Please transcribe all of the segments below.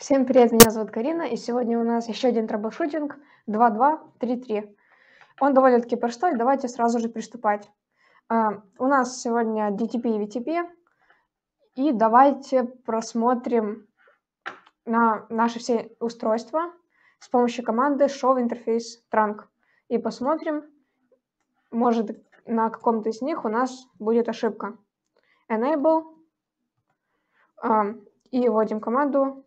Всем привет, меня зовут Карина, и сегодня у нас еще один трэблшутинг 2.2.3.3. Он довольно-таки простой, давайте сразу же приступать. Uh, у нас сегодня DTP и VTP, и давайте просмотрим на наши все устройства с помощью команды show interface trunk. И посмотрим, может на каком-то из них у нас будет ошибка. Enable, uh, и вводим команду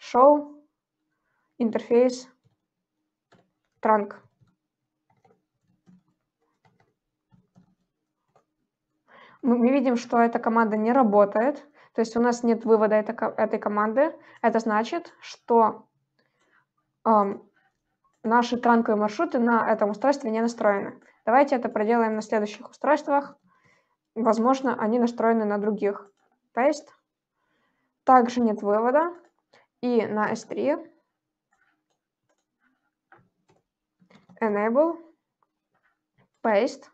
show interface trunk. мы видим, что эта команда не работает, то есть у нас нет вывода этой, команды. Это значит, что эм, наши транковые маршруты на этом устройстве не настроены. Давайте это проделаем на следующих устройствах. Возможно, они настроены на других. Paste. Также нет вывода и на S3 enable, paste,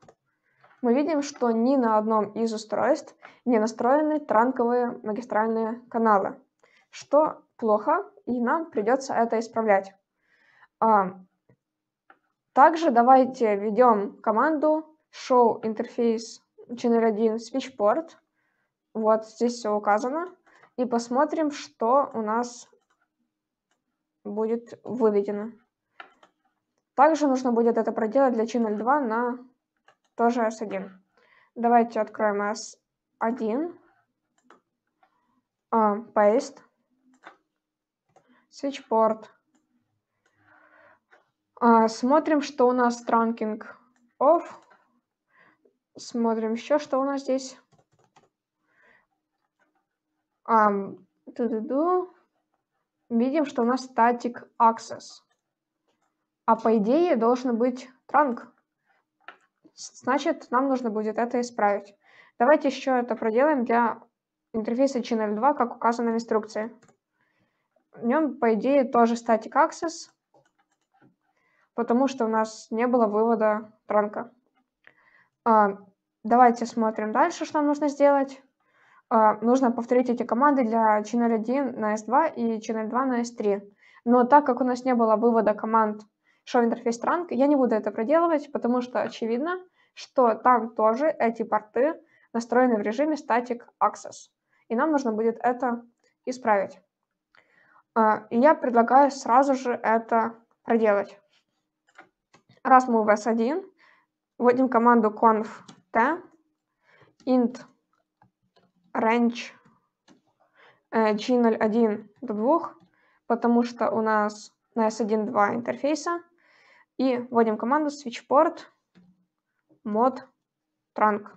мы видим, что ни на одном из устройств не настроены транковые магистральные каналы, что плохо, и нам придется это исправлять. А, также давайте введем команду show interface channel 1 switchport. Вот здесь все указано. И посмотрим, что у нас будет выведено. Также нужно будет это проделать для G02 на тоже S1. Давайте откроем S1. А, paste. Switchport. А, смотрим, что у нас trunking off. Смотрим еще, что у нас здесь. Um, видим, что у нас static access. А по идее должен быть trunk. Значит, нам нужно будет это исправить. Давайте еще это проделаем для интерфейса channel 2, как указано в инструкции. В нем, по идее, тоже static access, потому что у нас не было вывода транка. Давайте смотрим дальше, что нам нужно сделать. А, нужно повторить эти команды для channel 1 на S2 и channel 2 на S3. Но так как у нас не было вывода команд show interface trunk, я не буду это проделывать, потому что очевидно, что там тоже эти порты настроены в режиме static access. И нам нужно будет это исправить. А, и я предлагаю сразу же это проделать. Раз мы в S1, вводим команду conf t int range э, g01 до 2, потому что у нас на S1 два интерфейса. И вводим команду switchport mod trunk.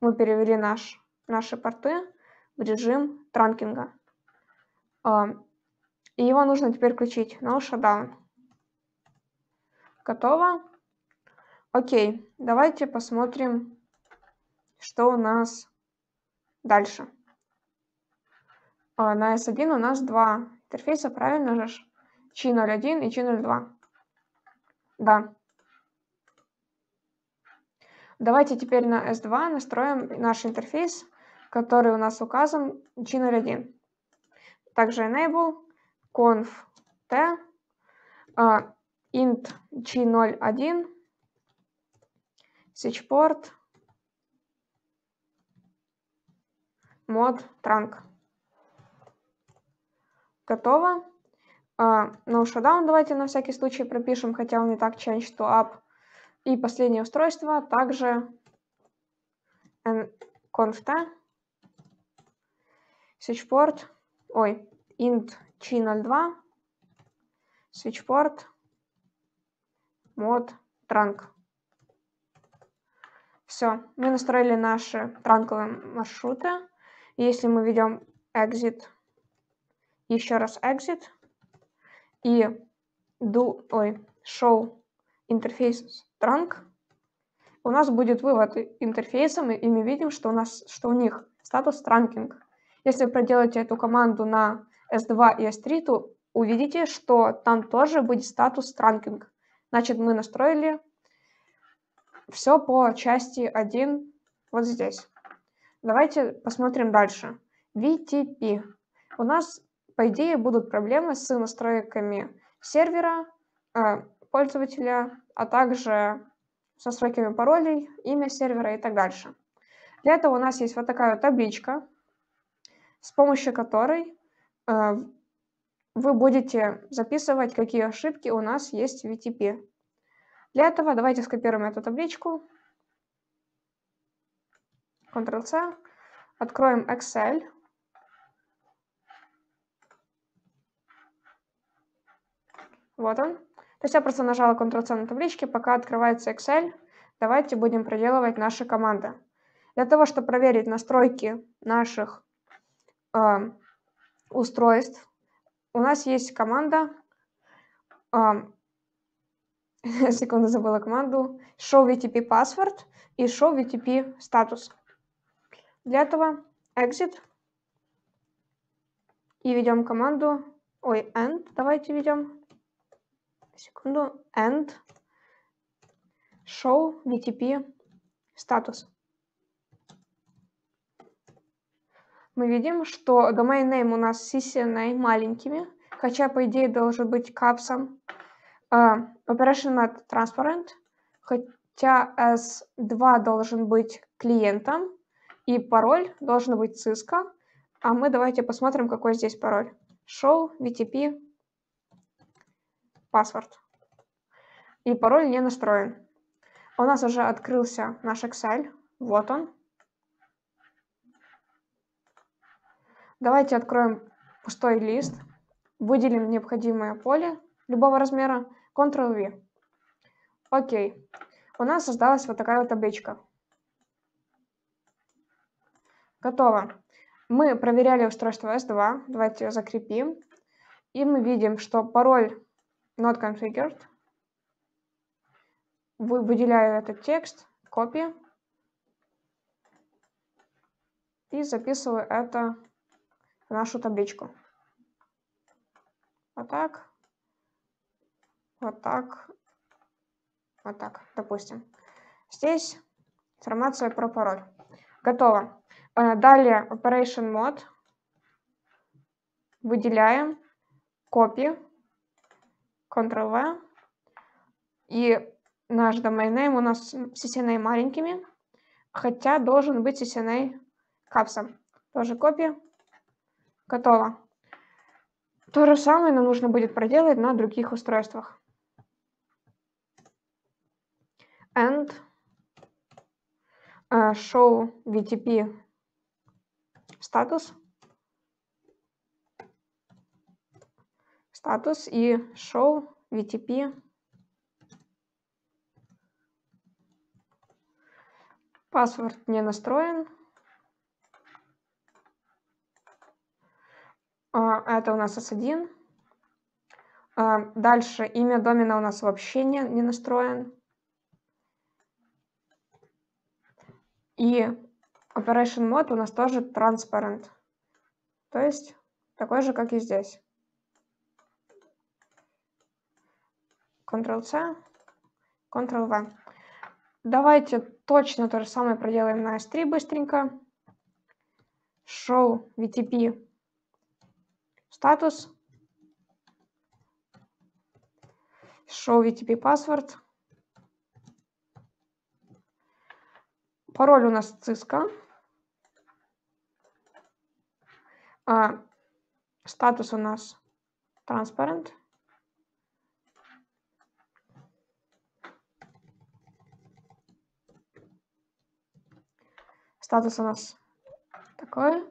Мы перевели наш, наши порты в режим транкинга. А, и его нужно теперь включить no shutdown. Готово. Окей, давайте посмотрим, что у нас Дальше. А, на S1 у нас два интерфейса, правильно же? G01 и G02. Да. Давайте теперь на S2 настроим наш интерфейс, который у нас указан G01. Также enable conf t а, int g01 switchport мод транк. Готово. Uh, no showdown давайте на всякий случай пропишем, хотя он и так change to up. И последнее устройство также conft switchport, ой, int chi02 switchport mod trunk. Все, мы настроили наши транковые маршруты. Если мы ведем exit, еще раз exit и do, ой, show interface trunk, у нас будет вывод интерфейсом, и мы видим, что у, нас, что у них статус trunking. Если вы проделаете эту команду на S2 и S3, то увидите, что там тоже будет статус trunking. Значит, мы настроили все по части 1 вот здесь. Давайте посмотрим дальше. VTP. У нас, по идее, будут проблемы с настройками сервера, э, пользователя, а также с настройками паролей, имя сервера и так дальше. Для этого у нас есть вот такая вот табличка, с помощью которой э, вы будете записывать, какие ошибки у нас есть в VTP. Для этого давайте скопируем эту табличку Ctrl-C. Откроем Excel. Вот он. То есть я просто нажала Ctrl-C на табличке, пока открывается Excel. Давайте будем проделывать наши команды. Для того, чтобы проверить настройки наших э, устройств, у нас есть команда, э, секунду забыла команду, show VTP password и show VTP status. Для этого exit и ведем команду, ой, end, давайте ведем, секунду, end, show, vtp, статус. Мы видим, что domain name у нас с CCNA маленькими, хотя, по идее, должен быть капсом. Uh, operation not transparent, хотя S2 должен быть клиентом, и пароль должен быть Cisco. А мы давайте посмотрим, какой здесь пароль. Show VTP password. И пароль не настроен. У нас уже открылся наш Excel. Вот он. Давайте откроем пустой лист. Выделим необходимое поле любого размера. Ctrl-V. Окей. У нас создалась вот такая вот табличка. Готово. Мы проверяли устройство S2. Давайте ее закрепим. И мы видим, что пароль not configured. Выделяю этот текст, копию. И записываю это в нашу табличку. Вот так. Вот так. Вот так, допустим. Здесь информация про пароль. Готово. Э, далее Operation Mode. Выделяем. Copy. Ctrl-V. И наш domain name у нас CCNA маленькими, хотя должен быть CCNA капсом. Тоже копия. Готово. То же самое нам нужно будет проделать на других устройствах. End э, show VTP статус. Статус и show VTP. Паспорт не настроен. А, это у нас S1. А, дальше имя домена у нас вообще не, не настроен. И operation mode у нас тоже transparent. То есть такой же, как и здесь. Ctrl-C, Ctrl-V. Давайте точно то же самое проделаем на S3 быстренько. Show VTP статус. Show VTP password. Пароль у нас Cisco. А, статус у нас transparent. Статус у нас такой.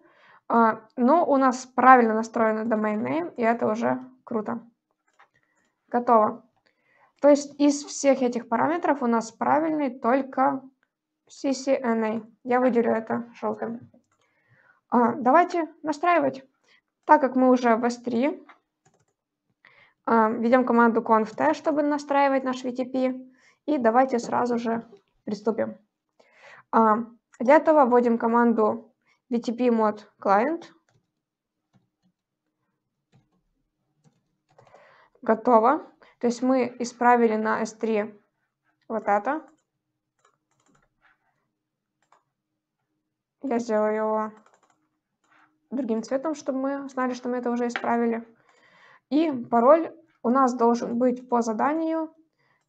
А, но ну, у нас правильно настроено domain name, и это уже круто. Готово. То есть из всех этих параметров у нас правильный только CCNA. Я выделю это желтым. А, давайте настраивать. Так как мы уже в S3, ведем команду conft, чтобы настраивать наш VTP. И давайте сразу же приступим. А, для этого вводим команду VTP mod client. Готово. То есть мы исправили на S3 вот это. Я сделаю его другим цветом, чтобы мы знали, что мы это уже исправили. И пароль у нас должен быть по заданию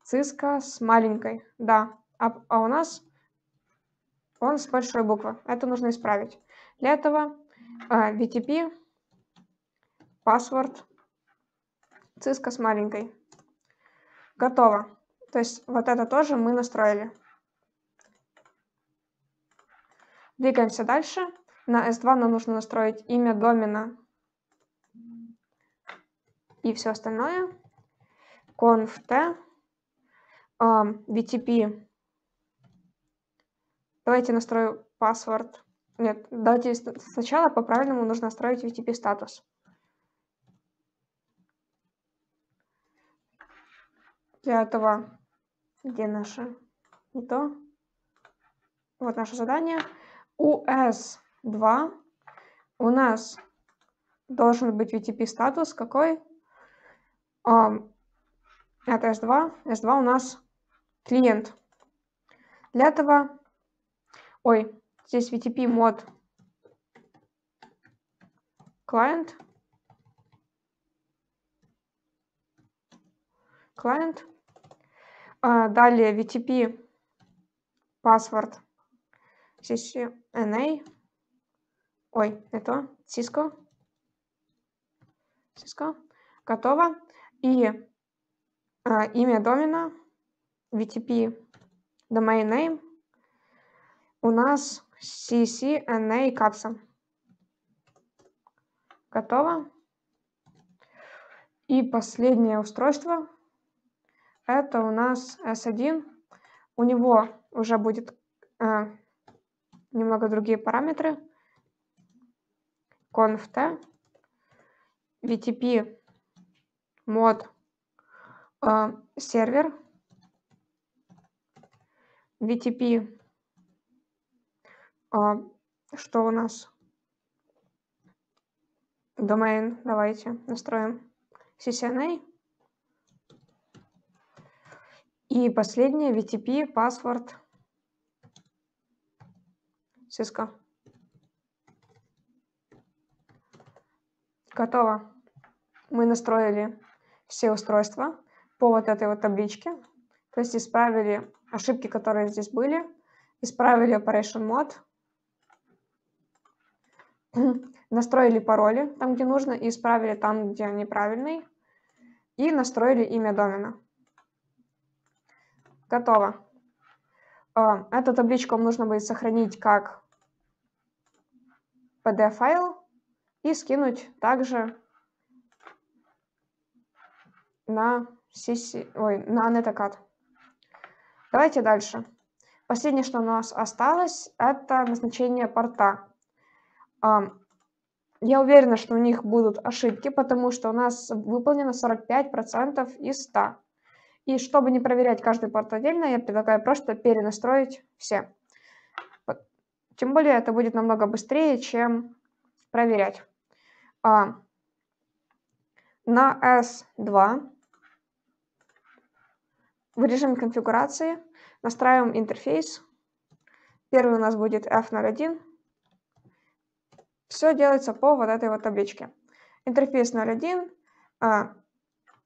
циска с маленькой, да, а, а у нас он с большой буквы. Это нужно исправить. Для этого э, VTP password циска с маленькой. Готово. То есть вот это тоже мы настроили. Двигаемся дальше. На S2 нам нужно настроить имя домена и все остальное. Conf T. Um, VTP. Давайте настрою password. Нет, давайте сначала по-правильному нужно настроить VTP статус. Для этого, где наше, не то, вот наше задание. US 2. У нас должен быть UTP статус какой? это S2. S2 у нас клиент. Для этого... Ой, здесь VTP мод client. Client. А, далее VTP password. Здесь NA. Ой, это Cisco. Cisco. Готово. И э, имя домена VTP domain name у нас CCNA капса. Готово. И последнее устройство. Это у нас S1. У него уже будет э, немного другие параметры conf.t, vtp mod э, сервер, vtp, э, а, что у нас, домен, давайте настроим CCNA, и последнее, vtp, паспорт, Cisco. Готово. Мы настроили все устройства по вот этой вот табличке. То есть исправили ошибки, которые здесь были. Исправили Operation Mode. настроили пароли там, где нужно, и исправили там, где неправильный. И настроили имя домена. Готово. А, эту табличку вам нужно будет сохранить как PDF-файл и скинуть также на, CC, ой, на Netacad. Давайте дальше. Последнее, что у нас осталось, это назначение порта. А, я уверена, что у них будут ошибки, потому что у нас выполнено 45% из 100. И чтобы не проверять каждый порт отдельно, я предлагаю просто перенастроить все. Тем более это будет намного быстрее, чем проверять. А на S2 в режиме конфигурации настраиваем интерфейс. Первый у нас будет F01. Все делается по вот этой вот табличке. Интерфейс 01, uh, а,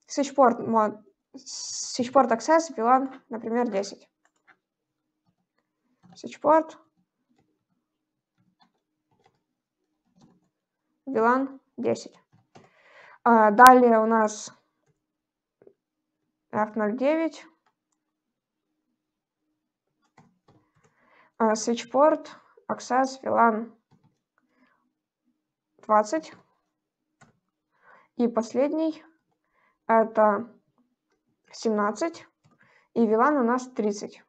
switchport, mod, switchport access VLAN, например, 10. Switchport, VLAN 10. А, далее у нас F09. А switchport, access, VLAN 20. И последний это 17. И VLAN у нас 30.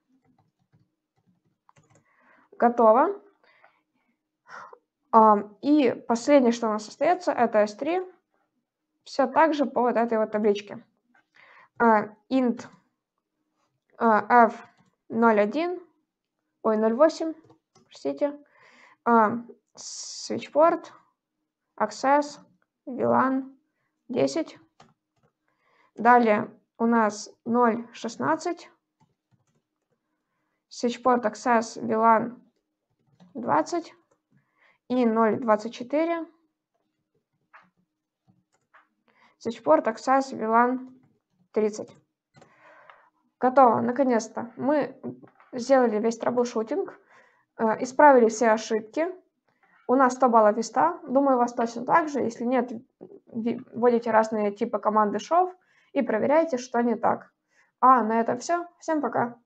Готово. И последнее, что у нас остается, это S3. Все так же по вот этой вот табличке. А, int а, f01, ой, 08, простите, а, switchport, access, VLAN 10. Далее у нас 0.16, switchport, access, VLAN 20 и 0,24. Сечпор, Таксас, Вилан 30. Готово, наконец-то. Мы сделали весь трэблшутинг, э, исправили все ошибки. У нас 100 баллов виста. Думаю, у вас точно так же. Если нет, вводите разные типы команды шов и проверяйте, что не так. А на этом все. Всем пока.